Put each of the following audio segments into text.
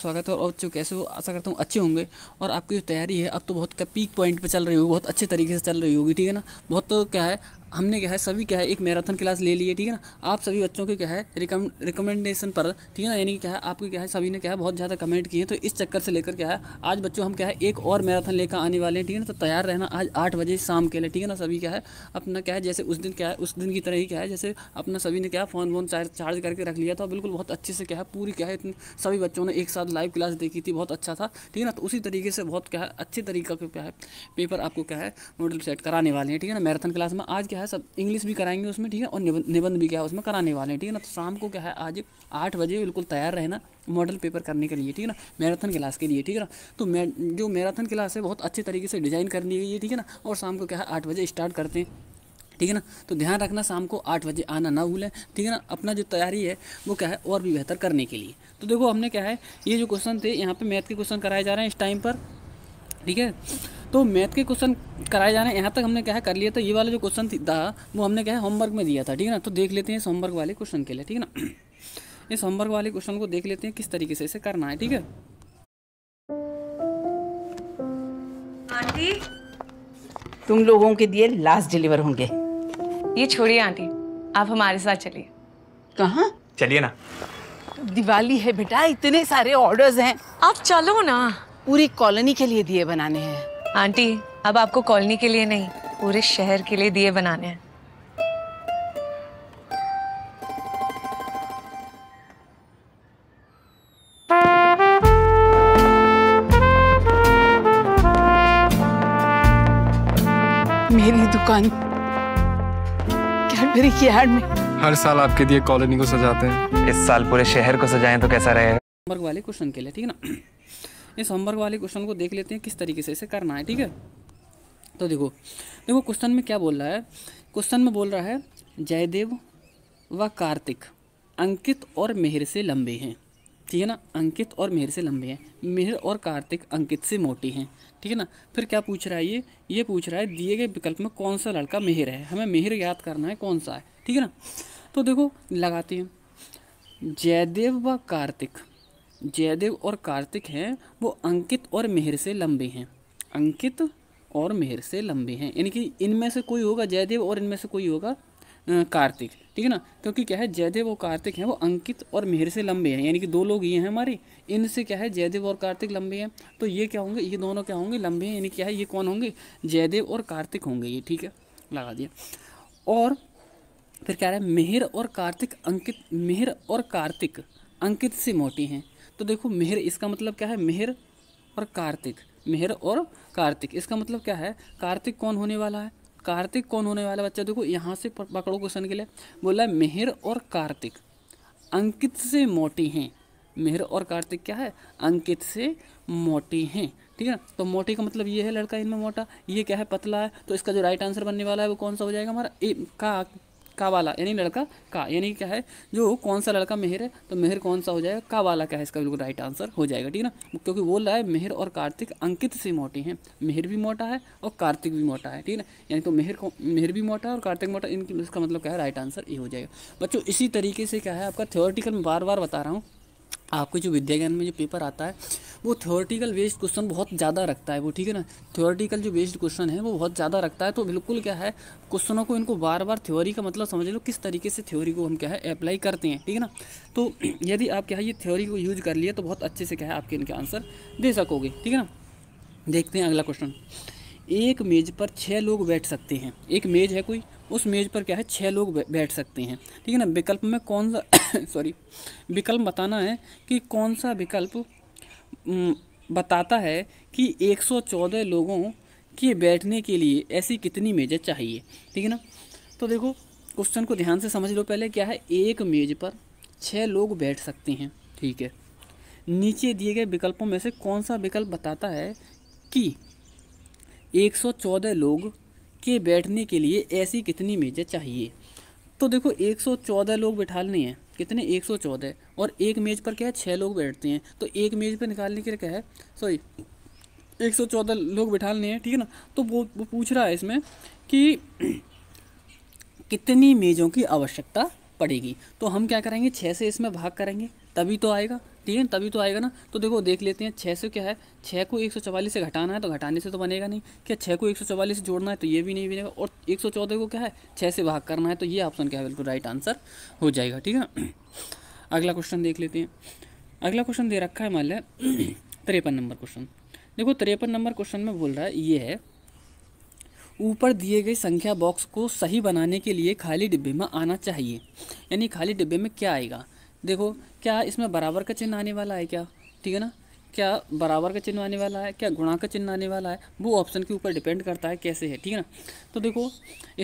स्वागत है और जो कैसे हो आशा करता हूँ अच्छे होंगे और आपकी जो तैयारी है अब तो बहुत पीक पॉइंट पे चल रही होगी बहुत अच्छे तरीके से चल रही होगी ठीक है ना बहुत तो क्या है हमने क्या है सभी क्या है एक मैराथन क्लास ले ली है ठीक है ना आप सभी बच्चों के क्या है रिकम रिकमेंडेशन पर ठीक है ना यानी कि क्या है आपको क्या है सभी ने क्या है बहुत ज़्यादा कमेंट किए हैं तो इस चक्कर से लेकर क्या है आज बच्चों हम क्या है एक और मैराथन लेकर आने वाले हैं ठीक है ना तो तैयार रहना आज आठ बजे शाम के लिए ठीक है ना सभी क्या है अपना क्या है जैसे उस दिन क्या है उस दिन की तरह ही क्या है जैसे अपना सभी ने क्या है फ़ोन वोन चार्ज चार्ज करके रख लिया था बिल्कुल बहुत अच्छे से क्या है पूरी क्या है सभी बच्चों ने एक साथ लाइव क्लास देखी थी बहुत अच्छा था ठीक है ना तो उसी तरीके से बहुत क्या है अच्छे तरीके का क्या है पेपर आपको क्या है मॉडल सेट कराने वाले हैं ठीक है ना मैराथन क्लास में आज क्या क्या है सब इंग्लिश भी कराएंगे उसमें ठीक है और निबंध भी क्या है उसमें कराने वाले हैं ठीक है ना तो शाम को क्या है आज आठ बजे बिल्कुल तैयार रहना मॉडल पेपर करने के लिए ठीक है ना मैराथन क्लास के लिए ठीक है ना तो मैं जो मैराथन क्लास है बहुत अच्छे तरीके से डिज़ाइन कर दी गई है ठीक है ना और शाम को क्या है आठ बजे स्टार्ट करते हैं ठीक है ना तो ध्यान रखना शाम को आठ बजे आना ना भूलें ठीक है ना अपना जो तैयारी है वो क्या है और भी बेहतर करने के लिए तो देखो हमने क्या है ये जो क्वेश्चन थे यहाँ पे मैथ के क्वेश्चन कराए जा रहे हैं इस टाइम पर ठीक है तो मैथ के क्वेश्चन कराए जा रहे हैं यहाँ तक हमने क्या कर लिया था तो ये वाला जो क्वेश्चन था वो हमने क्या है होमवर्क में दिया था ठीक है ना तो देख लेते हैं इस होमवर्क वाले क्वेश्चन के लिए ठीक है ना इस होमवर्क वाले क्वेश्चन को देख लेते हैं किस तरीके से इसे करना है ठीक है आंटी तुम लोगों के दिए लास्ट डिलीवर होंगे ये छोड़िए आंटी आप हमारे साथ चलिए कहाँ चलिए ना दिवाली है बेटा इतने सारे ऑर्डर्स हैं आप चलो ना पूरी कॉलोनी के लिए दिए बनाने हैं आंटी अब आपको कॉलोनी के लिए नहीं पूरे शहर के लिए दिए बनाने हैं मेरी दुकान क्या मेरी की में हर साल आपके लिए कॉलोनी को सजाते हैं इस साल पूरे शहर को सजाएं तो कैसा रहेगा वाले क्वेश्चन के लिए ठीक है ना इस होमवर्क वाले क्वेश्चन को देख लेते हैं किस तरीके से इसे करना है ठीक है तो देखो देखो क्वेश्चन में क्या बोल रहा है क्वेश्चन में बोल रहा है जयदेव व कार्तिक अंकित और मेहर से लंबे हैं ठीक है ना अंकित और मेहर से लंबे हैं मेहर और कार्तिक अंकित से मोटी हैं ठीक है ना फिर क्या पूछ रहा है ये ये पूछ रहा है दिए गए विकल्प में कौन सा लड़का मेहर है हमें मेहर याद करना है कौन सा है ठीक है ना तो देखो लगाते हैं जयदेव व कार्तिक जयदेव और कार्तिक हैं वो अंकित और मेहर से लंबे हैं अंकित और मेहर से लंबे हैं यानी कि इनमें से कोई होगा जयदेव और इनमें से कोई होगा कार्तिक ठीक है ना क्योंकि क्या है जयदेव और कार्तिक हैं वो अंकित और मेहर से लंबे हैं यानी कि दो लोग ये हैं हमारे इनसे क्या है जयदेव और कार्तिक लंबे हैं तो ये क्या होंगे ये दोनों क्या होंगे लंबे हैं यानी क्या है ये कौन होंगे जयदेव और कार्तिक होंगे ये ठीक है लगा दिया और फिर क्या है मेहर और कार्तिक अंकित मेहर और कार्तिक अंकित से मोटी हैं तो देखो मेहर इसका मतलब क्या है मेहर और कार्तिक मेहर और कार्तिक इसका मतलब क्या है कार्तिक कौन होने वाला है कार्तिक कौन होने वाला बच्चा देखो यहाँ से पकड़ो क्वेश्चन के लिए बोला है मेहर और कार्तिक अंकित से मोटी हैं मेहर और कार्तिक क्या है अंकित से मोटी हैं ठीक है तो मोटी का मतलब ये है लड़का इनमें मोटा ये क्या है पतला है तो इसका जो राइट आंसर बनने वाला है वो कौन सा हो जाएगा हमारा ए, का का वाला यानी लड़का का यानी क्या है जो कौन सा लड़का मेहर है तो मेहर कौन सा हो जाएगा का वाला क्या है इसका बिल्कुल राइट आंसर हो जाएगा ठीक है ना क्योंकि वो लाए मेहर और कार्तिक अंकित से मोटे हैं मेहर भी मोटा है और कार्तिक भी मोटा है ठीक है ना यानी तो मेहर मेहर भी मोटा है और कार्तिक मोटा इनकी इसका मतलब क्या है राइट आंसर ये हो जाएगा बच्चों इसी तरीके से क्या है आपका थियोरटिकल बार बार बता रहा हूँ आपके जो विद्या ज्ञान में जो पेपर आता है वो थ्योरेटिकल बेस्ड क्वेश्चन बहुत ज़्यादा रखता है वो ठीक है ना थ्योरेटिकल जो बेस्ड क्वेश्चन है वो बहुत ज़्यादा रखता है तो बिल्कुल क्या है क्वेश्चनों को इनको बार बार थ्योरी का मतलब समझ लो किस तरीके से थ्योरी को हम क्या है अप्लाई करते हैं ठीक है ना तो यदि आप क्या है ये थ्योरी को यूज कर लिए तो बहुत अच्छे से क्या है आपके इनके आंसर दे सकोगे ठीक है ना देखते हैं अगला क्वेश्चन एक मेज़ पर छः लोग बैठ सकते हैं एक मेज़ है कोई उस मेज़ पर क्या है छः लोग बैठ सकते हैं ठीक है ना विकल्प में कौन सा सॉरी विकल्प बताना है कि कौन सा विकल्प बताता है कि 114 लोगों के बैठने के लिए ऐसी कितनी मेज़ें चाहिए ठीक है ना तो देखो क्वेश्चन को ध्यान से समझ लो पहले क्या है एक मेज़ पर छः लोग बैठ सकते हैं ठीक है नीचे दिए गए विकल्पों में से कौन सा विकल्प बताता है कि 114 लोग के बैठने के लिए ऐसी कितनी मेज़ें चाहिए तो देखो 114 लोग लेने हैं कितने 114 और एक मेज़ पर क्या है छः लोग बैठते हैं तो एक मेज़ पर निकालने के लिए क्या है सॉरी 114 लोग लेने हैं ठीक है ना तो वो वो पूछ रहा है इसमें कि कितनी मेज़ों की आवश्यकता पड़ेगी तो हम क्या करेंगे छः से इसमें भाग करेंगे तभी तो आएगा तीन तभी तो आएगा ना तो देखो देख लेते हैं छः से क्या है छः को एक सौ चवालीस से घटाना है तो घटाने से तो बनेगा नहीं क्या छः को एक सौ चवालीस से जोड़ना है तो ये भी नहीं बनेगा और एक सौ चौदह को क्या है छः से भाग करना है तो ये ऑप्शन क्या है बिल्कुल राइट आंसर हो जाएगा ठीक है अगला क्वेश्चन देख लेते हैं अगला क्वेश्चन दे रखा है मान लिया तिरपन नंबर क्वेश्चन देखो तिरपन नंबर क्वेश्चन में बोल रहा है ये है ऊपर दिए गए संख्या बॉक्स को सही बनाने के लिए खाली डिब्बे में आना चाहिए यानी खाली डिब्बे में क्या आएगा देखो क्या इसमें बराबर का चिन्ह आने वाला है क्या ठीक है ना क्या बराबर का चिन्ह आने वाला है क्या गुणा का चिन्ह आने वाला है वो ऑप्शन के ऊपर डिपेंड करता है कैसे है ठीक है ना तो देखो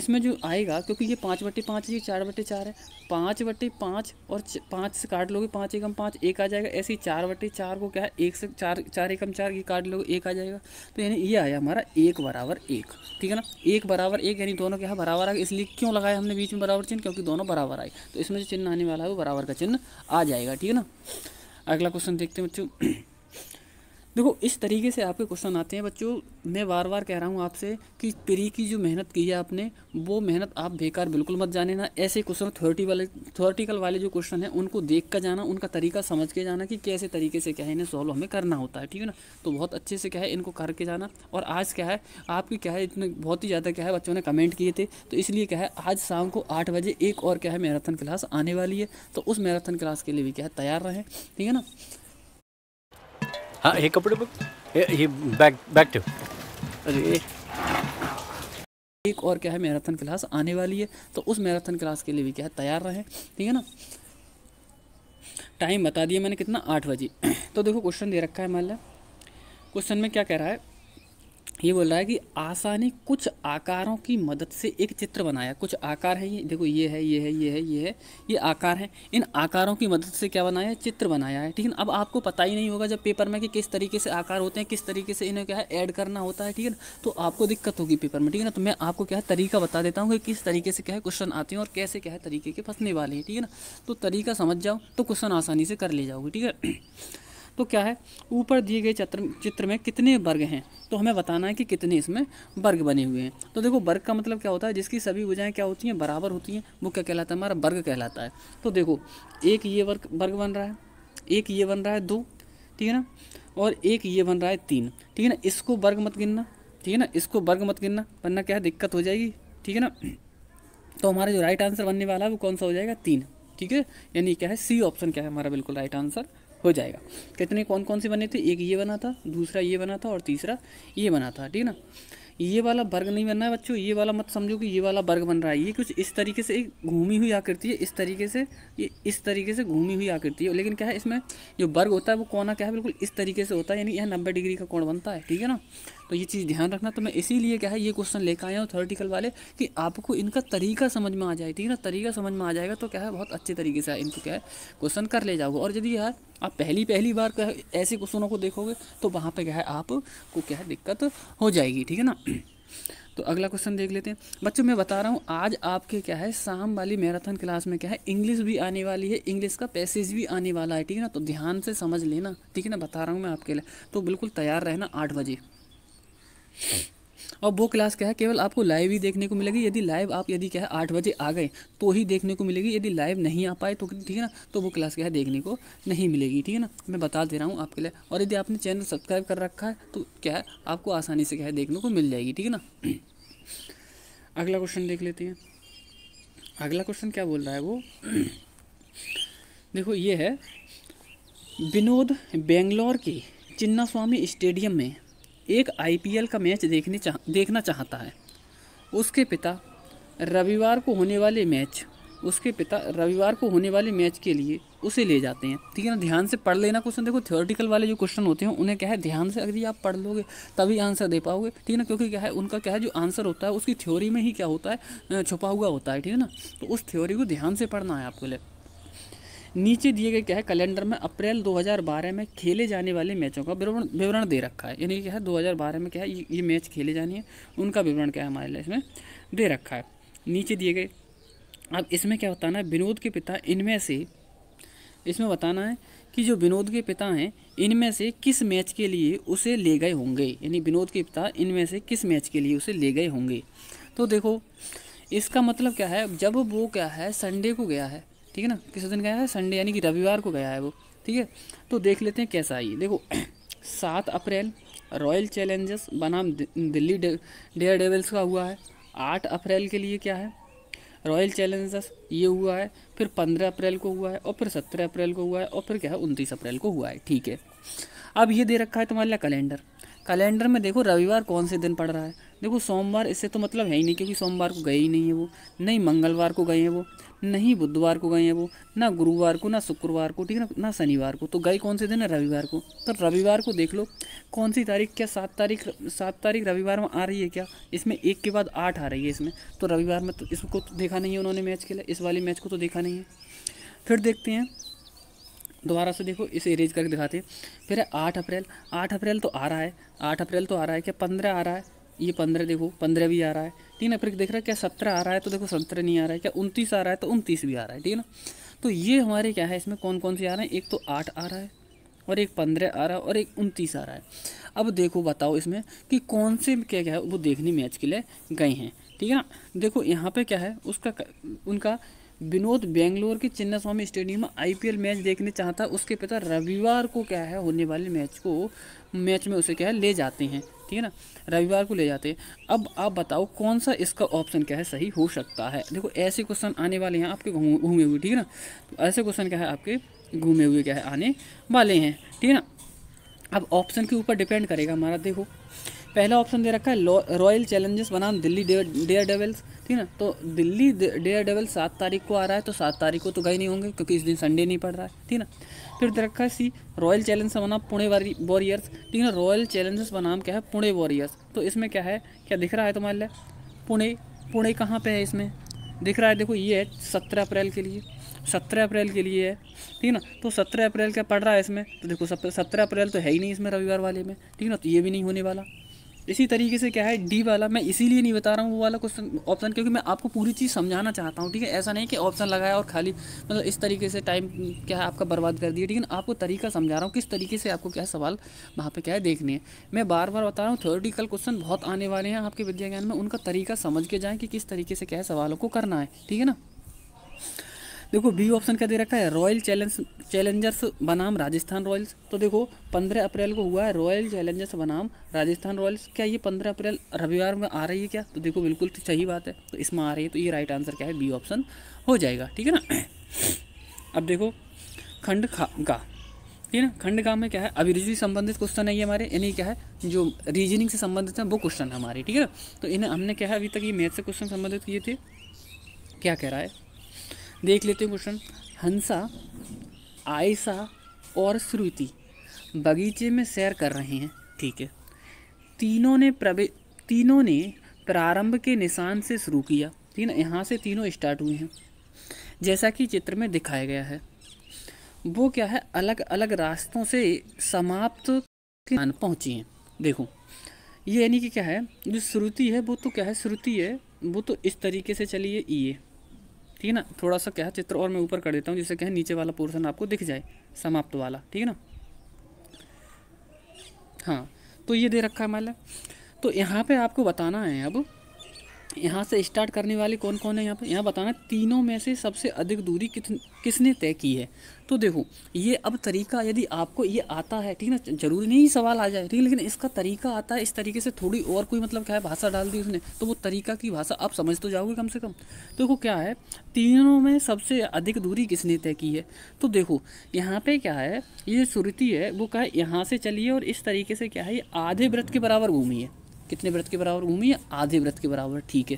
इसमें जो आएगा क्योंकि ये पाँच बटे पाँच है ये चार बटे चार है पाँच बटे पाँच और पाँच से काट लोगे पाँच एकम पाँच एक आ जाएगा ऐसे ही चार बटे चार को क्या है एक से चार चार एकम चार ये काट लोगे एक आ जाएगा तो यानी ये आया हमारा एक बराबर एक ठीक है ना एक बराबर एक यानी दोनों के यहाँ बराबर आ गए इसलिए क्यों लगाया हमने बीच में बराबर चिन्ह क्योंकि दोनों बराबर आए तो इसमें जो चिन्ह आने वाला है वो बराबर का चिन्ह आ जाएगा ठीक है ना अगला क्वेश्चन देखते हैं बच्चों देखो इस तरीके से आपके क्वेश्चन आते हैं बच्चों मैं बार बार कह रहा हूँ आपसे कि प्री की जो मेहनत की है आपने वो मेहनत आप बेकार बिल्कुल मत जाने ना ऐसे क्वेश्चन थोरिटी वाले थ्योरेटिकल वाले जो क्वेश्चन हैं उनको देख कर जाना उनका तरीका समझ के जाना कि कैसे तरीके से क्या है इन्हें सॉल्व हमें करना होता है ठीक है ना तो बहुत अच्छे से क्या है इनको करके जाना और आज क्या है आपकी क्या है इतने बहुत ही ज़्यादा क्या है बच्चों ने कमेंट किए थे तो इसलिए क्या है आज शाम को आठ बजे एक और क्या है मैराथन क्लास आने वाली है तो उस मैराथन क्लास के लिए भी क्या है तैयार रहें ठीक है ना हाँ ये कपडे बुक बैग हे बॅग अरे एक और क्या है मैराथन क्लास आने वाली है तो उस मैराथन क्लास के लिए भी क्या है तैयार रहें ठीक है ना टाइम बता दिया मैंने कितना आठ बजे तो देखो क्वेश्चन दे रखा है मान लिया क्वेश्चन में क्या कह रहा है ये बोल रहा है कि आशा ने कुछ आकारों की मदद से एक चित्र बनाया कुछ आकार है ये देखो ये है ये है ये है ये है ये आकार है इन आकारों की मदद से क्या बनाया है चित्र बनाया है ठीक है अब आपको पता ही नहीं होगा जब पेपर में कि किस तरीके से आकार होते हैं किस तरीके से इन्हें क्या है ऐड करना होता है ठीक है ना तो आपको दिक्कत होगी पेपर में ठीक है ना तो मैं आपको क्या है तरीका बता देता हूँ कि किस तरीके से क्या है क्वेश्चन आते हैं और कैसे क्या है तरीके के फंसने वाले हैं ठीक है ना तो तरीका समझ जाओ तो क्वेश्चन आसानी से कर ले जाओगे ठीक है तो क्या है ऊपर दिए गए चित्र चित्र में कितने वर्ग हैं तो हमें बताना है कि कितने इसमें वर्ग बने हुए हैं तो देखो वर्ग का मतलब क्या होता है जिसकी सभी भुजाएँ क्या होती हैं बराबर होती हैं वो क्या कहलाता है हमारा वर्ग कहलाता है तो देखो एक ये वर्ग वर्ग बन रहा है एक ये बन रहा है दो ठीक है ना और एक ये बन रहा है तीन ठीक है ना इसको वर्ग मत गिनना ठीक है ना इसको वर्ग मत गिनना वरना क्या दिक्कत हो जाएगी ठीक है ना तो हमारा जो राइट आंसर बनने वाला है वो कौन सा हो जाएगा तीन ठीक है यानी क्या है सी ऑप्शन क्या है हमारा बिल्कुल राइट आंसर हो जाएगा कितने तो कौन कौन से बने थे एक ये बना था दूसरा ये बना था और तीसरा ये बना था ठीक है ना ये वाला वर्ग नहीं बनना है बच्चों ये वाला मत समझो कि ये वाला वर्ग बन रहा है ये कुछ इस तरीके से एक घूमी हुई आकृति है इस तरीके से ये इस तरीके से घूमी हुई आकृति है लेकिन क्या है इसमें जो वर्ग होता है वो कोना क्या है बिल्कुल इस तरीके से होता है यानी यह नब्बे डिग्री का कोण बनता है ठीक है ना तो ये चीज़ ध्यान रखना तो मैं इसीलिए क्या है ये क्वेश्चन लेकर आया हूँ थर्टिकल वाले कि आपको इनका तरीका समझ में आ जाए ठीक है ना तरीका समझ में आ जाएगा तो क्या है बहुत अच्छे तरीके से इनको क्या है क्वेश्चन कर ले जाओगे और यदि यार आप पहली पहली बार क्या ऐसे क्वेश्चनों को देखोगे तो वहाँ पर क्या है आपको क्या है दिक्कत हो जाएगी ठीक है ना तो अगला क्वेश्चन देख लेते हैं बच्चों मैं बता रहा हूँ आज आपके क्या है शाम वाली मैराथन क्लास में क्या है इंग्लिश भी आने वाली है इंग्लिश का पैसेज भी आने वाला है ठीक है ना तो ध्यान से समझ लेना ठीक है ना बता रहा हूँ मैं आपके लिए तो बिल्कुल तैयार रहना आठ बजे और वो क्लास क्या है केवल आपको लाइव ही देखने को मिलेगी यदि लाइव आप यदि क्या है आठ बजे आ गए तो ही देखने को मिलेगी यदि लाइव नहीं आ पाए तो ठीक है ना तो वो क्लास क्या है देखने को नहीं मिलेगी ठीक है ना मैं बता दे रहा हूँ आपके लिए और यदि आपने चैनल सब्सक्राइब कर रखा है तो क्या है आपको आसानी से क्या है देखने को मिल जाएगी ठीक है ना अगला क्वेश्चन देख लेते हैं अगला क्वेश्चन क्या बोल रहा है वो देखो ये है विनोद बेंगलोर के चिन्ना स्वामी स्टेडियम में एक आईपीएल का मैच देखने चाह देखना चाहता है उसके पिता रविवार को होने वाले मैच उसके पिता रविवार को होने वाले मैच के लिए उसे ले जाते हैं ठीक है ना ध्यान से पढ़ लेना क्वेश्चन देखो थ्योरेटिकल वाले जो क्वेश्चन होते हैं उन्हें क्या है ध्यान से अगर आप पढ़ लोगे तभी आंसर दे पाओगे ठीक है ना क्योंकि क्या है उनका क्या है जो आंसर होता है उसकी थ्योरी में ही क्या होता है छुपा हुआ होता है ठीक है ना तो उस थ्योरी को ध्यान से पढ़ना है आपको लिए नीचे दिए गए क्या है कैलेंडर में अप्रैल 2012 में खेले जाने वाले मैचों का विवरण विवरण दे रखा है यानी क्या है 2012 में क्या है ये, ये मैच खेले जाने हैं उनका विवरण क्या है हमारे लिए इसमें दे रखा है नीचे दिए गए अब इसमें क्या बताना है विनोद के पिता इनमें से इसमें बताना है कि जो विनोद के पिता हैं इनमें से किस मैच के लिए उसे ले गए होंगे यानी विनोद के पिता इनमें से किस मैच के लिए उसे ले गए होंगे तो देखो इसका मतलब क्या है जब वो क्या है संडे को गया है ठीक है ना किस दिन गया है संडे यानी कि रविवार को गया है वो ठीक है तो देख लेते हैं कैसा है देखो सात अप्रैल रॉयल चैलेंजर्स बनाम दिल्ली डेयर डेवल्स का हुआ है आठ अप्रैल के लिए क्या है रॉयल चैलेंजर्स ये हुआ है फिर पंद्रह अप्रैल को हुआ है और फिर सत्रह अप्रैल को हुआ है और फिर क्या है उनतीस अप्रैल को हुआ है ठीक है अब ये दे रखा है तुम्हारे लिए कैलेंडर कैलेंडर में देखो रविवार कौन से दिन पड़ रहा है देखो सोमवार इससे तो मतलब है ही नहीं क्योंकि सोमवार को गए ही नहीं है वो नहीं मंगलवार को गए हैं वो नहीं बुधवार को गए हैं वो ना गुरुवार को ना शुक्रवार को ठीक है ना ना शनिवार को तो गए कौन से दिन है रविवार को तो रविवार को देख लो कौन सी तारीख क्या सात तारीख सात तारीख रविवार में आ रही है क्या इसमें एक के बाद आठ आ रही है इसमें तो रविवार में तो इसको तो देखा नहीं है उन्होंने मैच खेला इस वाले मैच को तो देखा नहीं है फिर देखते हैं दोबारा से देखो इसे इरेज करके दिखाते हैं फिर है आठ अप्रैल आठ अप्रैल तो आ रहा है आठ अप्रैल तो आ रहा है क्या पंद्रह आ रहा है ये पंद्रह देखो पंद्रह भी आ रहा है तीन अप्रैल देख रहा है क्या सत्रह आ रहा है तो देखो सत्रह नहीं आ रहा है क्या उनतीस आ रहा है तो उनतीस भी आ रहा है ठीक है ना तो ये हमारे क्या है इसमें कौन कौन से आ रहे हैं एक तो आठ आ रहा है और एक पंद्रह आ रहा है और एक उनतीस आ रहा है अब देखो बताओ इसमें कि कौन से क्या क्या है वो देखने मैच के लिए गए हैं ठीक है ना देखो यहाँ पे क्या है उसका उनका विनोद बेंगलोर के चिन्नास्वामी स्टेडियम में आईपीएल मैच देखने चाहता उसके पिता रविवार को क्या है होने वाले मैच को मैच में उसे क्या है ले जाते हैं ठीक है ना रविवार को ले जाते हैं अब आप बताओ कौन सा इसका ऑप्शन क्या है सही हो सकता है देखो ऐसे क्वेश्चन आने वाले हैं आपके घूमे हुए ठीक है ना तो ऐसे क्वेश्चन क्या है आपके घूमे हुए क्या है आने वाले हैं ठीक है ना अब ऑप्शन के ऊपर डिपेंड करेगा हमारा देखो पहला ऑप्शन दे रखा है रॉयल चैलेंजर्स बनाम दिल्ली डेयर डेवल्स ठीक है तो दिल्ली डेयर डेवल्स सात तारीख को आ रहा है तो सात तारीख को तो गए नहीं होंगे क्योंकि इस दिन संडे नहीं पड़ रहा है ठीक है फिर दे रखा है सी रॉयल चैलेंजर्स बनाम पुणे वॉरियर्स ठीक है रॉयल चैलेंजर्स बनाम क्या है पुणे वॉरियर्स तो इसमें क्या है क्या दिख रहा है तुम्हारे लिए पुणे पुणे कहाँ पर है इसमें दिख रहा है देखो ये है सत्रह अप्रैल के लिए सत्रह अप्रैल के लिए है ठीक है ना तो सत्रह अप्रैल क्या पड़ रहा है इसमें तो देखो सत्रह अप्रैल तो है ही नहीं इसमें रविवार वाले में ठीक है ना तो ये भी नहीं होने वाला इसी तरीके से क्या है डी वाला मैं इसीलिए नहीं बता रहा हूँ वो वाला क्वेश्चन ऑप्शन क्योंकि मैं आपको पूरी चीज़ समझाना चाहता हूँ ठीक है ऐसा नहीं कि ऑप्शन लगाया और खाली मतलब इस तरीके से टाइम क्या है आपका बर्बाद कर दिया ठीक है आपको तरीका समझा रहा हूँ किस तरीके से आपको क्या सवाल वहाँ पर क्या है देखने हैं मैं बार बार बता रहा हूँ थ्योरेटिकल क्वेश्चन बहुत आने वाले हैं आपके विद्या ज्ञान में उनका तरीका समझ के जाएँ कि किस तरीके से क्या है सवालों को करना है ठीक है ना देखो बी ऑप्शन क्या दे रखा है रॉयल चैलेंज चैलेंजर्स बनाम राजस्थान रॉयल्स तो देखो पंद्रह अप्रैल को हुआ है रॉयल चैलेंजर्स बनाम राजस्थान रॉयल्स क्या ये पंद्रह अप्रैल रविवार में आ रही है क्या तो देखो बिल्कुल तो सही बात है तो इसमें आ रही है तो ये राइट आंसर क्या है बी ऑप्शन हो जाएगा ठीक है ना अब देखो खंड खा गा ठीक है ना खंड गा में क्या है अभिरुचि संबंधित क्वेश्चन है ये हमारे यानी क्या है जो रीजनिंग से संबंधित है वो क्वेश्चन है हमारे ठीक है ना तो इन्हें हमने क्या है अभी तक ये मैथ से क्वेश्चन संबंधित किए थे क्या कह रहा है देख लेते हैं क्वेश्चन हंसा आयसा और श्रुति बगीचे में सैर कर रहे हैं ठीक है तीनों ने प्रवे तीनों ने प्रारंभ के निशान से शुरू किया ठीक है यहाँ से तीनों स्टार्ट हुए हैं जैसा कि चित्र में दिखाया गया है वो क्या है अलग अलग रास्तों से समाप्त पहुँची हैं देखो ये यानी कि क्या है जो श्रुति है वो तो क्या है श्रुति है वो तो इस तरीके से चली है ये ठीक है ना थोड़ा सा क्या चित्र और मैं ऊपर कर देता हूँ जिससे क्या नीचे वाला पोर्सन आपको दिख जाए समाप्त वाला ठीक है ना हाँ तो ये दे रखा है मैंने तो यहाँ पे आपको बताना है अब यहाँ से स्टार्ट करने वाले कौन कौन है यहाँ पर यहाँ बताना तीनों में से सबसे अधिक दूरी कितन किसने तय की है तो देखो ये अब तरीका यदि आपको ये आता है ठीक है ना जरूरी नहीं सवाल आ जाए ठीक लेकिन इसका तरीका आता है इस तरीके से थोड़ी और कोई मतलब क्या है भाषा डाल दी उसने तो वो तरीका की भाषा आप समझ तो जाओगे कम से कम देखो क्या है तीनों में सबसे अधिक दूरी किसने तय की है तो देखो यहाँ पर क्या है ये सुरती है वो क्या है यहाँ से चलिए और इस तरीके से क्या है ये आधे व्रत के बराबर घूमी है कितने व्रत के बराबर घूमी है आधे व्रत के बराबर ठीक है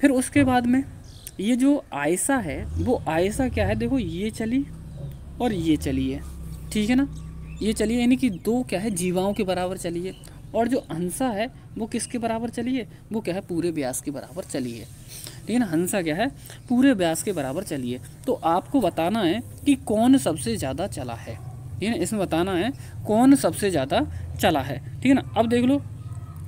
फिर उसके बाद में ये जो आयसा है वो आयसा क्या है देखो ये चली और ये चली है ठीक है ना ये चलिए यानी कि दो क्या है जीवाओं के बराबर चलिए और जो हंसा है वो किसके बराबर चलिए वो क्या है पूरे ब्यास के बराबर चलिए ठीक है ना हंसा क्या है पूरे ब्यास के बराबर चलिए तो आपको बताना है कि कौन सबसे ज़्यादा चला है ठीक है इसमें बताना है कौन सबसे ज़्यादा चला है ठीक है ना अब देख लो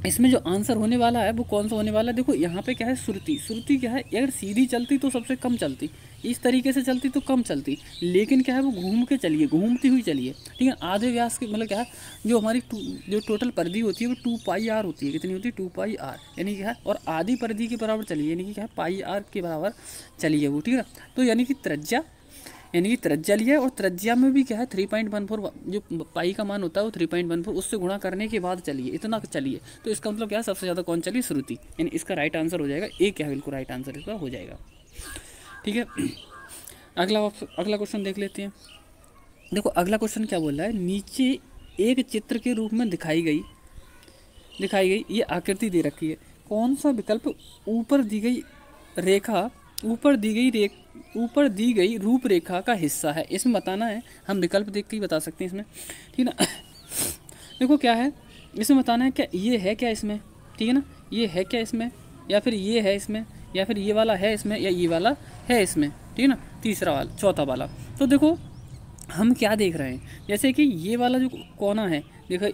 इसमें जो आंसर होने वाला है वो कौन सा होने वाला है देखो यहाँ पे क्या है सुरती सुरती क्या है अगर सीधी चलती तो सबसे कम चलती इस तरीके से चलती तो कम चलती लेकिन क्या है वो घूम के चलिए घूमती हुई चलिए ठीक है आधे व्यास के मतलब क्या है जो हमारी टू जो टोटल परदी होती है वो टू पाई आर होती है कितनी होती है टू पाई आर यानी क्या है और आधी परदी के बराबर चलिए यानी कि क्या है पाई आर के बराबर चलिए वो ठीक है तो यानी कि त्रज्या यानी कि त्रज्या लिया और त्रज्या में भी क्या है थ्री पॉइंट वन फोर जो पाई का मान होता है वो थ्री पॉइंट वन फोर उससे गुणा करने के बाद चलिए इतना चलिए तो इसका मतलब क्या है सबसे ज़्यादा कौन चली श्रुति यानी इसका राइट आंसर हो जाएगा ए क्या बिल्कुल राइट आंसर इसका हो जाएगा ठीक है अगला अगला क्वेश्चन देख लेते हैं देखो अगला क्वेश्चन क्या बोल रहा है नीचे एक चित्र के रूप में दिखाई गई दिखाई गई ये आकृति दे रखी है कौन सा विकल्प ऊपर दी गई रेखा ऊपर दी गई रेख ऊपर दी गई रूपरेखा का हिस्सा है इसमें बताना है हम विकल्प देख के ही बता सकते हैं इसमें ठीक है ना देखो क्या है इसमें बताना है क्या ये है क्या इसमें ठीक है ना ये है क्या इसमें या फिर ये है इसमें या फिर ये वाला है इसमें या ये वाला है इसमें ठीक है ना तीसरा वाला चौथा वाला तो देखो हम क्या देख रहे हैं जैसे कि ये वाला जो कोना है देखो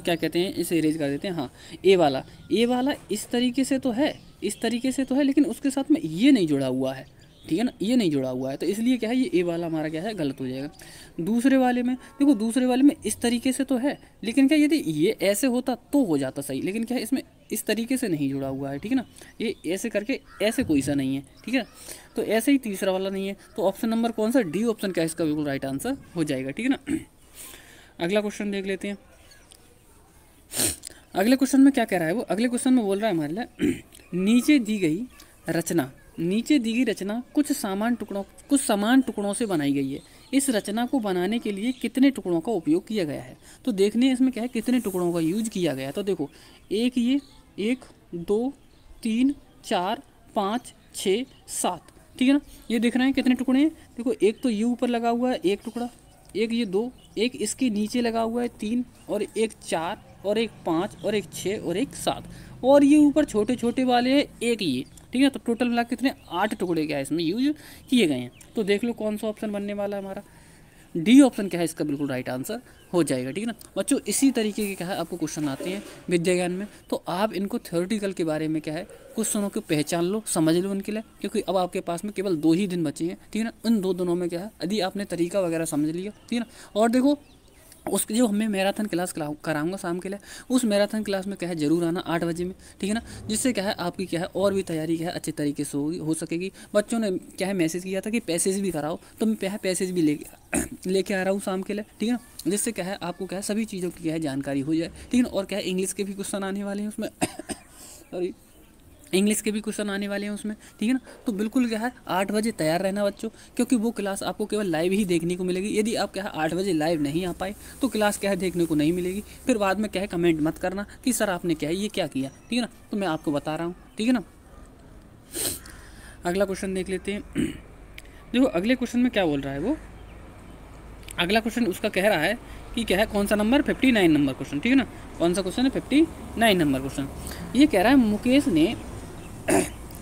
क्या कहते हैं इसे इरेज कर देते हैं हाँ ए वाला ए वाला इस तरीके से तो है इस तरीके से तो है लेकिन उसके साथ में ये नहीं जुड़ा हुआ है ठीक है ना ये नहीं जुड़ा हुआ है तो इसलिए क्या है ये ए वाला हमारा क्या है गलत हो जाएगा दूसरे वाले में देखो दूसरे वाले में इस तरीके से तो है लेकिन क्या यदि ये ऐसे होता तो हो जाता सही लेकिन क्या है इसमें इस तरीके से नहीं जुड़ा हुआ है ठीक है ना ये ऐसे करके ऐसे कोई सा नहीं है ठीक है तो ऐसे ही तीसरा वाला नहीं है तो ऑप्शन नंबर कौन सा डी ऑप्शन क्या इसका बिल्कुल राइट आंसर हो जाएगा ठीक है ना अगला क्वेश्चन देख लेते हैं अगले क्वेश्चन में क्या कह रहा है वो अगले क्वेश्चन में बोल रहा है हमारे लिए नीचे दी गई रचना नीचे दी गई रचना कुछ सामान टुकड़ों कुछ समान टुकड़ों से बनाई गई है इस रचना को बनाने के लिए कितने टुकड़ों का उपयोग किया गया है तो देखने इसमें क्या है कितने टुकड़ों का यूज किया गया है तो देखो एक ये एक दो तीन चार पाँच छः सात ठीक है ना ये देख रहे हैं कितने टुकड़े हैं देखो एक तो ये ऊपर लगा हुआ है एक टुकड़ा एक ये दो एक इसके नीचे लगा हुआ है तीन और एक चार और एक पाँच और एक छः और एक सात और ये ऊपर छोटे छोटे वाले हैं एक ये ठीक है तो टोटल मिला कितने आठ टुकड़े क्या है इसमें यूज किए गए हैं तो देख लो कौन सा ऑप्शन बनने वाला है हमारा डी ऑप्शन क्या है इसका बिल्कुल राइट आंसर हो जाएगा ठीक है ना बच्चों इसी तरीके के क्या है आपको क्वेश्चन आते हैं विद्या ज्ञान में तो आप इनको थ्योरेटिकल के बारे में क्या है क्वेश्चनों को पहचान लो समझ लो उनके लिए क्योंकि अब आपके पास में केवल दो ही दिन बचे हैं ठीक है ना उन दो दिनों में क्या है यदि आपने तरीका वगैरह समझ लिया ठीक है ना और देखो उसके जो हमें मैराथन क्लास कराऊंगा शाम के लिए उस मैराथन क्लास में क्या है जरूर आना आठ बजे में ठीक है ना जिससे क्या है आपकी क्या है और भी तैयारी क्या है अच्छे तरीके से होगी हो सकेगी बच्चों ने क्या है मैसेज किया था कि पैसेज भी कराओ तो मैं क्या है पैसेज भी लेके लेके आ रहा हूँ शाम के लिए ठीक है ना जिससे क्या है आपको क्या है सभी चीज़ों की क्या है जानकारी हो जाए ठीक है ना और क्या है इंग्लिश के भी क्वेश्चन आने वाले हैं उसमें सॉरी इंग्लिश के भी क्वेश्चन आने वाले हैं उसमें ठीक है ना तो बिल्कुल क्या है आठ बजे तैयार रहना बच्चों क्योंकि वो क्लास आपको केवल लाइव ही देखने को मिलेगी यदि आप क्या है आठ बजे लाइव नहीं आ पाए तो क्लास क्या है देखने को नहीं मिलेगी फिर बाद में क्या है कमेंट मत करना कि सर आपने क्या है ये क्या किया ठीक है ना तो मैं आपको बता रहा हूँ ठीक है ना अगला क्वेश्चन देख लेते हैं देखो अगले क्वेश्चन में क्या बोल रहा है वो अगला क्वेश्चन उसका कह रहा है कि क्या है कौन सा number fifty nine number question ठीक है ना कौन सा क्वेश्चन है फिफ्टी नाइन नंबर क्वेश्चन ये कह रहा है मुकेश ने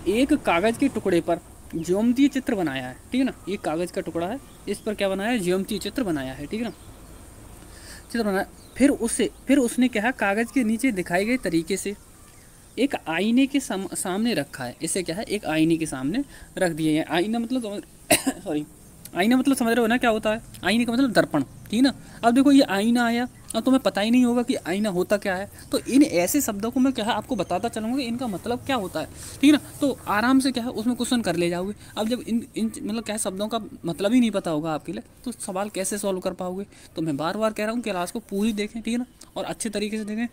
एक कागज़ के टुकड़े पर ज्योमतीय चित्र बनाया है ठीक है ना एक कागज़ का टुकड़ा है इस पर क्या बनाया है ज्योमतीय चित्र बनाया है ठीक है ना चित्र बनाया फिर उससे फिर उसने क्या कागज़ के नीचे दिखाए गए तरीके से एक आईने के साम, सामने रखा है इसे क्या है एक आईने के सामने रख दिए हैं आईना मतलब सॉरी आईना मतलब समझ रहे हो ना क्या होता है आईने का मतलब दर्पण ठीक है ना अब देखो ये आईना आया और हाँ, तुम्हें पता ही नहीं होगा कि आईना होता क्या है तो इन ऐसे शब्दों को मैं क्या है आपको बताता चलूँगा इनका मतलब क्या होता है ठीक है ना तो आराम से क्या है उसमें क्वेश्चन कर ले जाओगे अब जब इन इन मतलब क्या शब्दों का मतलब ही नहीं पता होगा आपके लिए तो सवाल कैसे सॉल्व कर पाओगे तो मैं बार बार कह रहा हूँ क्लास को पूरी देखें ठीक है ना और अच्छे तरीके से देखें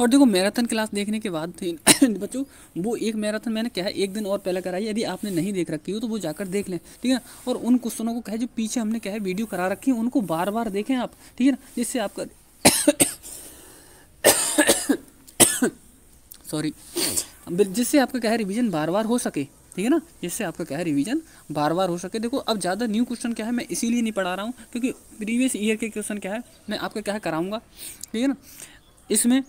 और देखो मैराथन क्लास देखने के बाद बच्चों वो एक मैराथन मैंने कहा एक दिन और पहले कराई यदि आपने नहीं देख रखी हो तो वो जाकर देख लें ठीक है और उन क्वेश्चनों को कहे जो पीछे हमने क्या है वीडियो करा रखी है उनको बार बार देखें आप ठीक है ना जिससे आपका सॉरी जिससे आपका क्या है रिविजन बार बार हो सके ठीक है ना जिससे आपका क्या है रिवीजन बार बार हो सके देखो अब ज़्यादा न्यू क्वेश्चन क्या है मैं इसीलिए नहीं पढ़ा रहा हूँ क्योंकि प्रीवियस ईयर के क्वेश्चन क्या है मैं आपका क्या है ठीक है ना इसमें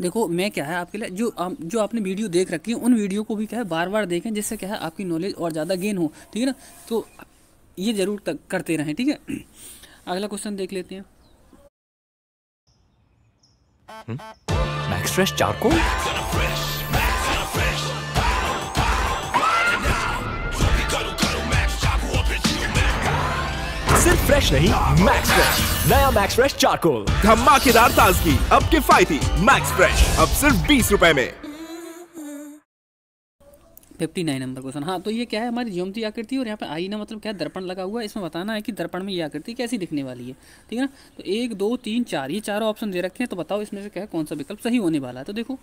देखो मैं क्या है आपके लिए जो आप, जो आपने वीडियो देख रखी है उन वीडियो को भी क्या है बार बार देखें जिससे क्या है आपकी नॉलेज और ज़्यादा गेन हो ठीक है ना तो ये ज़रूर तक करते रहें ठीक है अगला क्वेश्चन देख लेते हैं मैक्स हम्म? फ्रेश चारकोल सिर्फ फ्रेश नहीं मैक्स फ्रेश नया मैक्स फ्रेश चारकोल धमाकेदार ताजगी अब किफायती मैक्स फ्रेश अब सिर्फ बीस रुपए में फिफ्टी नाइन नंबर क्वेश्चन हाँ तो ये क्या है हमारी ज्योमती आकृति और यहाँ पे आई ना मतलब क्या है दर्पण लगा हुआ है इसमें बताना है कि दर्पण में ये आकृति कैसी दिखने वाली है ठीक है ना तो एक दो तीन चार ये चारों ऑप्शन दे रखे हैं तो बताओ इसमें से क्या है कौन सा विकल्प सही होने वाला है तो देखो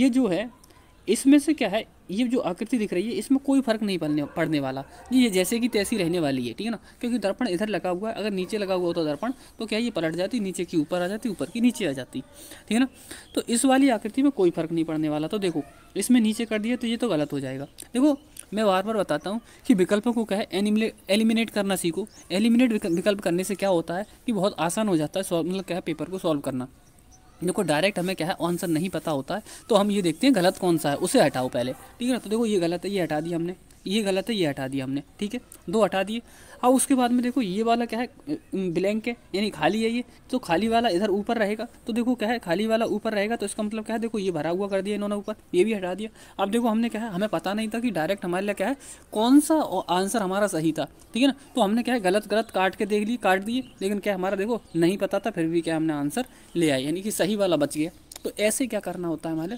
ये जो है इसमें से क्या है ये जो आकृति दिख रही है इसमें कोई फर्क नहीं पड़ने पड़ने वाला ये जैसे कि तैसी रहने वाली है ठीक है ना क्योंकि दर्पण इधर लगा हुआ है अगर नीचे लगा हुआ होता दर्पण तो क्या ये पलट जाती नीचे की ऊपर आ जाती ऊपर की नीचे आ जाती ठीक है ना तो इस वाली आकृति में कोई फर्क नहीं पड़ने वाला तो देखो इसमें नीचे कर दिया तो ये तो गलत हो जाएगा देखो मैं बार बार बताता हूँ कि विकल्पों को क्या है एलिमिनेट करना सीखो एलिमिनेट विकल्प करने से क्या होता है कि बहुत आसान हो जाता है मतलब क्या है पेपर को सॉल्व करना देखो डायरेक्ट हमें क्या है आंसर नहीं पता होता है तो हम ये देखते हैं गलत कौन सा है उसे हटाओ पहले ठीक है ना तो देखो ये गलत है ये हटा दिया हमने ये गलत है ये हटा दिया हमने ठीक है दो हटा दिए अब उसके बाद में देखो ये वाला क्या है ब्लैंक है यानी खाली है ये तो खाली वाला इधर ऊपर रहेगा तो देखो क्या है खाली वाला ऊपर रहेगा तो इसका मतलब क्या है देखो ये भरा हुआ कर दिया इन्होंने ऊपर ये भी हटा दिया अब देखो हमने क्या है हमें पता नहीं था कि डायरेक्ट हमारे लिए क्या है कौन सा आंसर हमारा सही था ठीक है ना तो हमने क्या है गलत गलत काट के देख लिए काट दिए लेकिन क्या हमारा देखो नहीं पता था फिर भी क्या हमने आंसर ले आया यानी कि सही वाला बच गया तो ऐसे क्या करना होता है हमारे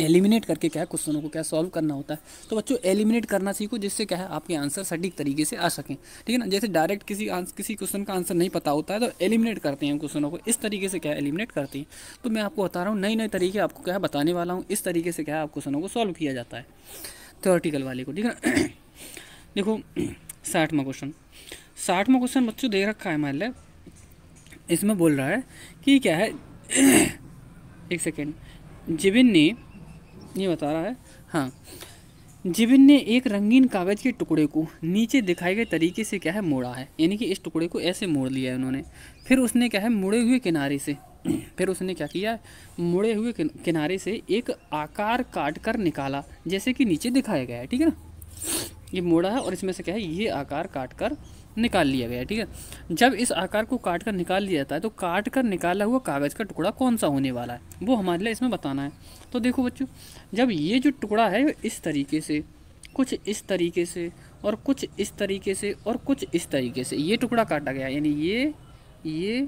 एलिमिनेट करके क्या है क्वेश्चनों को क्या सॉल्व करना होता है तो बच्चों एलिमिनेट करना सीखो जिससे क्या है आपके आंसर सटीक तरीके से आ सकें ठीक है ना जैसे डायरेक्ट किसी आंस किसी क्वेश्चन का आंसर नहीं पता होता है तो एलिमिनेट करते हैं क्वेश्चनों को इस तरीके से क्या एलिमिनेट करते हैं तो मैं आपको बता रहा हूँ नए नए तरीके आपको क्या है बताने वाला हूँ इस तरीके से क्या है आप क्वेश्चनों को सॉल्व किया जाता है थ्योरेटिकल वाले को ठीक है ना देखो साठवा क्वेश्चन साठवा क्वेश्चन बच्चों दे रखा है हमारे इसमें बोल रहा है कि क्या है एक सेकेंड जिबिन ने ये बता रहा है हाँ जिबिन ने एक रंगीन कागज़ के टुकड़े को नीचे दिखाए गए तरीके से क्या है मोड़ा है यानी कि इस टुकड़े को ऐसे मोड़ लिया है उन्होंने फिर उसने क्या है मुड़े हुए किनारे से फिर उसने क्या किया मुड़े हुए किनारे से एक आकार काट कर निकाला जैसे कि नीचे दिखाया गया है ठीक है ना ये मोड़ा है और इसमें से क्या है ये आकार काट कर निकाल लिया गया है ठीक है जब इस आकार को काट कर निकाल लिया जाता है तो काट कर निकाला हुआ कागज़ का टुकड़ा कौन सा होने वाला है वो हमारे लिए इसमें बताना है तो देखो बच्चों जब ये जो टुकड़ा है इस तरीके से कुछ इस तरीके से और कुछ इस तरीके से और कुछ इस तरीके से ये टुकड़ा काटा गया यानी ये ये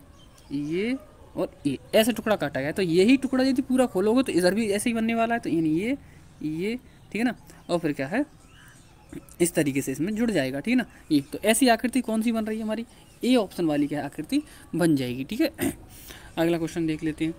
ये और ये ऐसे टुकड़ा काटा गया तो यही टुकड़ा यदि पूरा खोलोगे तो इधर भी ऐसे ही बनने वाला है तो यानी ये ये ठीक है ना और फिर क्या है इस तरीके से इसमें जुड़ जाएगा ठीक है ना ये तो ऐसी आकृति कौन सी बन रही है हमारी ए ऑप्शन वाली क्या आकृति बन जाएगी ठीक है अगला क्वेश्चन देख लेते हैं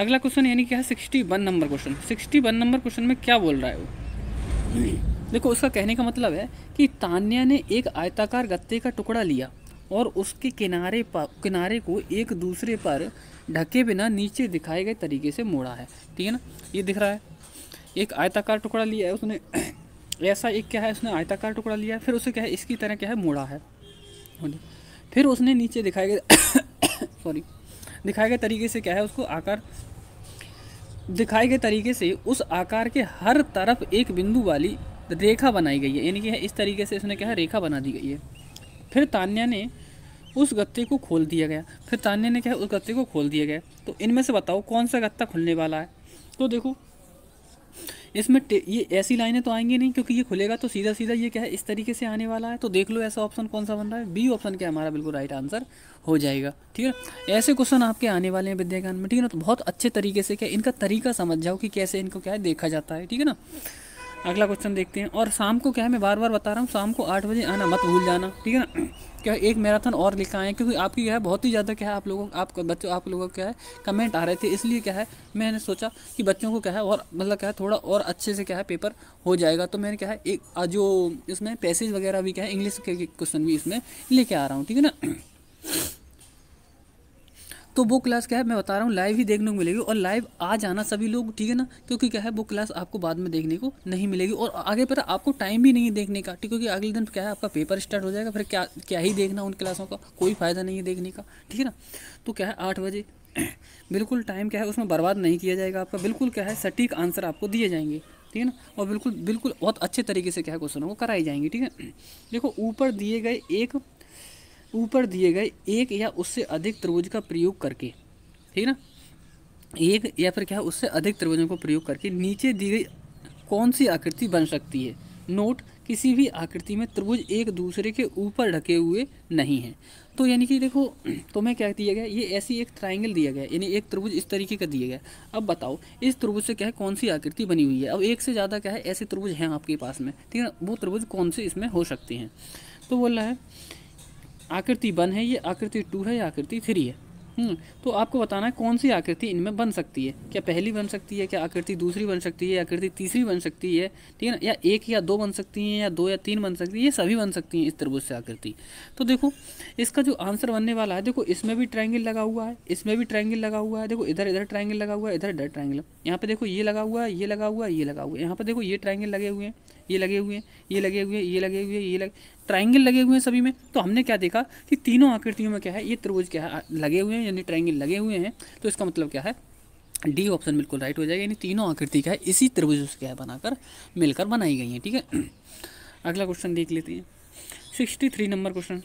अगला क्वेश्चन यानी क्या है sixty one number question sixty one number question में क्या बोल रहा है वो देखो उसका कहने का मतलब है कि तान्या ने एक आयताकार गत्ते का टुकड़ा लिया और उसके किनारे पर किनारे को एक दूसरे पर ढके बिना नीचे दिखाए गए तरीके से मोड़ा है ठीक है ना ये दिख रहा है एक आयताकार टुकड़ा लिया है उसने ऐसा एक क्या है उसने आयताकार टुकड़ा लिया है फिर उसे क्या है इसकी तरह क्या है मोड़ा है फिर उसने नीचे दिखाए गए सॉरी दिखाए गए तरीके से क्या है उसको आकार दिखाए गए तरीके से उस आकार के हर तरफ एक बिंदु वाली रेखा बनाई गई है यानी कि इस तरीके से इसने क्या है रेखा बना दी गई है फिर तान्या ने उस गत्ते को खोल दिया गया फिर तान्या ने क्या है उस गत्ते को खोल दिया गया तो इनमें से बताओ कौन सा गत्ता खुलने वाला है तो देखो इसमें ये ऐसी लाइनें तो आएंगी नहीं क्योंकि ये खुलेगा तो सीधा सीधा ये क्या है इस तरीके से आने वाला है तो देख लो ऐसा ऑप्शन कौन सा बन रहा है बी ऑप्शन क्या हमारा बिल्कुल राइट आंसर हो जाएगा ठीक है ऐसे क्वेश्चन आपके आने वाले हैं विद्यागान में ठीक है ना तो बहुत अच्छे तरीके से क्या इनका तरीका समझ जाओ कि कैसे इनको क्या है देखा जाता है ठीक है ना अगला क्वेश्चन देखते हैं और शाम को क्या है मैं बार बार बता रहा हूँ शाम को आठ बजे आना मत भूल जाना ठीक है ना क्या एक मैराथन और लिखा है क्योंकि आपकी क्या है बहुत ही ज़्यादा क्या है आप लोगों आप बच्चों आप लोगों का क्या है कमेंट आ रहे थे इसलिए क्या है मैंने सोचा कि बच्चों को क्या है और मतलब क्या है थोड़ा और अच्छे से क्या है पेपर हो जाएगा तो मैंने क्या है एक जो इसमें पैसेज वगैरह भी क्या है इंग्लिश के क्वेश्चन भी इसमें लेके आ रहा हूँ ठीक है ना तो वो क्लास क्या है मैं बता रहा हूँ लाइव ही देखने को मिलेगी और लाइव आ जाना सभी लोग ठीक है ना क्योंकि क्या है वो क्लास आपको बाद में देखने को नहीं मिलेगी और आगे पर आपको टाइम भी नहीं देखने का ठीक क्योंकि अगले दिन क्या है आपका पेपर स्टार्ट हो जाएगा फिर क्या क्या ही देखना उन क्लासों का कोई फ़ायदा नहीं है देखने का ठीक है ना तो क्या है आठ बजे बिल्कुल टाइम क्या है उसमें बर्बाद नहीं किया जाएगा आपका बिल्कुल क्या है सटीक आंसर आपको दिए जाएंगे ठीक है ना और बिल्कुल बिल्कुल बहुत अच्छे तरीके से क्या है क्वेश्चनों को कराई जाएंगी ठीक है देखो ऊपर दिए गए एक ऊपर दिए गए एक या उससे अधिक त्रिभुज का प्रयोग करके ठीक ना एक या फिर क्या है उससे अधिक त्रिभुजों को प्रयोग करके नीचे दी गई कौन सी आकृति बन सकती है नोट किसी भी आकृति में त्रिभुज एक दूसरे के ऊपर ढके हुए नहीं हैं तो यानी कि देखो तुम्हें तो क्या दिया गया ये ऐसी एक ट्राइंगल दिया गया यानी एक त्रिभुज इस तरीके का दिया गया अब बताओ इस त्रिभुज से क्या है कौन सी आकृति बनी हुई है अब एक से ज़्यादा क्या है ऐसे त्रिभुज हैं आपके पास में ठीक है वो त्रिभुज कौन से इसमें हो सकते हैं तो बोल रहा है आकृति वन है ये आकृति टू है या आकृति थ्री है हम्म, तो आपको बताना है कौन सी आकृति इनमें बन सकती है क्या पहली बन सकती है क्या आकृति दूसरी बन सकती है आकृति तीसरी बन सकती है ठीक है ना या एक या दो बन सकती हैं या दो या तीन बन सकती है ये सभी बन सकती हैं इस तरबुज से आकृति तो देखो इसका जो आंसर बनने वाला है देखो इसमें भी ट्राइंगल लगा हुआ है इसमें भी ट्राइंगल लगा हुआ है देखो इधर इधर ट्राइंगल लगा हुआ है इधर इधर ट्राइंगल यहाँ पर देखो ये लगा हुआ है ये लगा हुआ है ये लगा हुआ है यहाँ पर देखो ये ट्राइंगल लगे हुए हैं ये लगे हुए हैं ये लगे हुए हैं ये लगे हुए हैं ये लगे ट्राइंगल लगे हुए हैं सभी में तो हमने क्या देखा कि तीनों आकृतियों में क्या है ये त्रिभुज क्या है लगे हुए हैं यानी ट्राइंगल लगे हुए हैं तो इसका मतलब क्या है डी ऑप्शन बिल्कुल राइट हो जाएगा यानी तीनों आकृति क्या है इसी त्रिभुज से क्या है बनाकर मिलकर बनाई गई हैं ठीक है अगला क्वेश्चन देख लेते हैं sixty three number question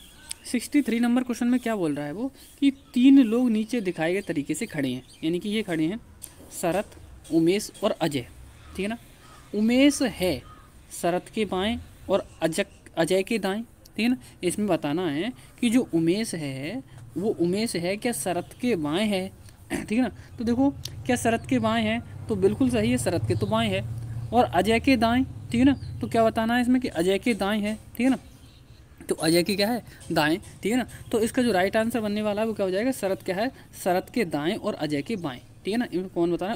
sixty three number question में क्या बोल रहा है वो कि तीन लोग नीचे दिखाए गए तरीके से खड़े हैं यानी कि ये खड़े हैं शरत उमेश और अजय ठीक है ना उमेश है शरत के बाएं और अजक अजय के दाएं ठीक है ना इसमें बताना है कि जो उमेश है वो उमेश है क्या शरत के बाएं है ठीक है ना तो देखो क्या शरत के बाएं हैं तो बिल्कुल सही है शरत के तो बाएं है और अजय के दाएं ठीक है ना तो क्या बताना है इसमें कि अजय के दाएं है ठीक है ना तो अजय की क्या है दाएं ठीक है ना तो इसका जो राइट आंसर बनने वाला है वो क्या हो जाएगा शरत क्या है शरत के दाएं और अजय के बाएं ठीक है ना इनको कौन बताना है?